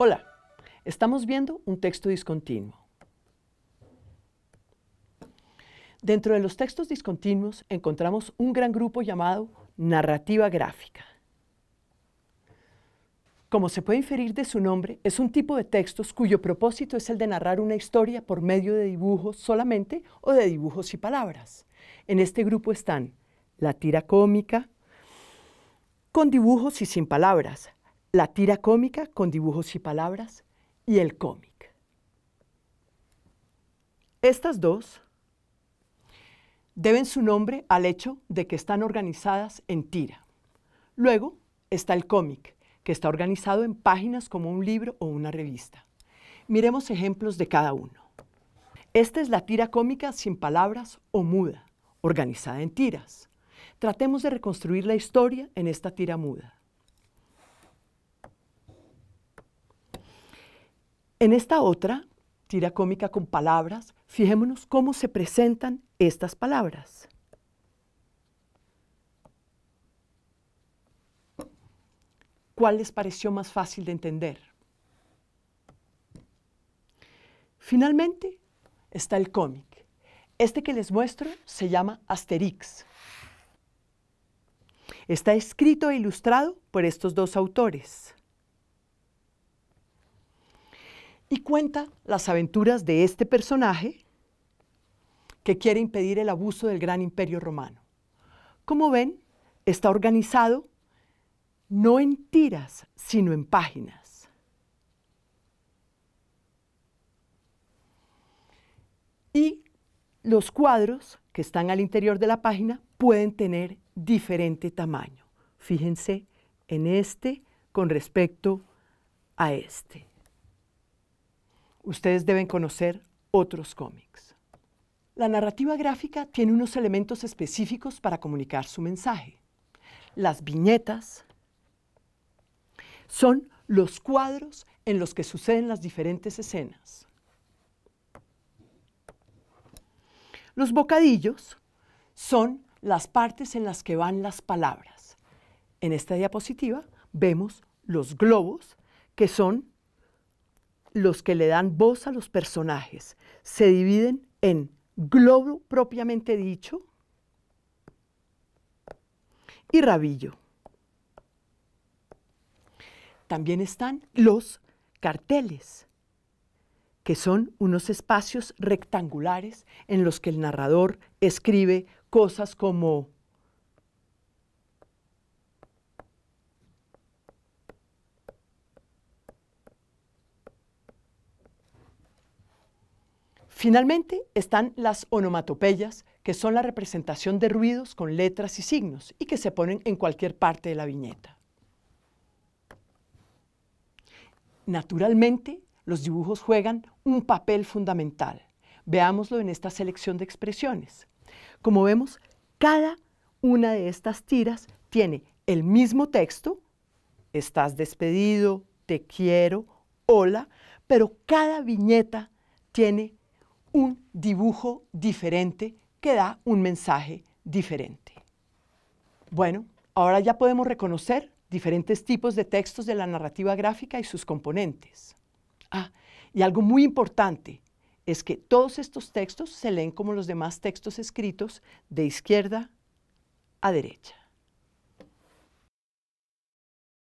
Hola, estamos viendo un texto discontinuo. Dentro de los textos discontinuos encontramos un gran grupo llamado narrativa gráfica. Como se puede inferir de su nombre, es un tipo de textos cuyo propósito es el de narrar una historia por medio de dibujos solamente o de dibujos y palabras. En este grupo están la tira cómica, con dibujos y sin palabras, la tira cómica con dibujos y palabras y el cómic. Estas dos deben su nombre al hecho de que están organizadas en tira. Luego está el cómic, que está organizado en páginas como un libro o una revista. Miremos ejemplos de cada uno. Esta es la tira cómica sin palabras o muda, organizada en tiras. Tratemos de reconstruir la historia en esta tira muda. En esta otra, tira cómica con palabras, fijémonos cómo se presentan estas palabras. ¿Cuál les pareció más fácil de entender? Finalmente, está el cómic. Este que les muestro se llama Asterix. Está escrito e ilustrado por estos dos autores. y cuenta las aventuras de este personaje que quiere impedir el abuso del gran imperio romano. Como ven, está organizado no en tiras, sino en páginas. Y los cuadros que están al interior de la página pueden tener diferente tamaño. Fíjense en este con respecto a este ustedes deben conocer otros cómics. La narrativa gráfica tiene unos elementos específicos para comunicar su mensaje. Las viñetas son los cuadros en los que suceden las diferentes escenas. Los bocadillos son las partes en las que van las palabras. En esta diapositiva vemos los globos, que son los que le dan voz a los personajes se dividen en globo propiamente dicho y rabillo. También están los carteles, que son unos espacios rectangulares en los que el narrador escribe cosas como Finalmente están las onomatopeyas, que son la representación de ruidos con letras y signos y que se ponen en cualquier parte de la viñeta. Naturalmente, los dibujos juegan un papel fundamental. Veámoslo en esta selección de expresiones. Como vemos, cada una de estas tiras tiene el mismo texto, estás despedido, te quiero, hola, pero cada viñeta tiene un dibujo diferente que da un mensaje diferente. Bueno, ahora ya podemos reconocer diferentes tipos de textos de la narrativa gráfica y sus componentes. Ah, y algo muy importante es que todos estos textos se leen como los demás textos escritos de izquierda a derecha.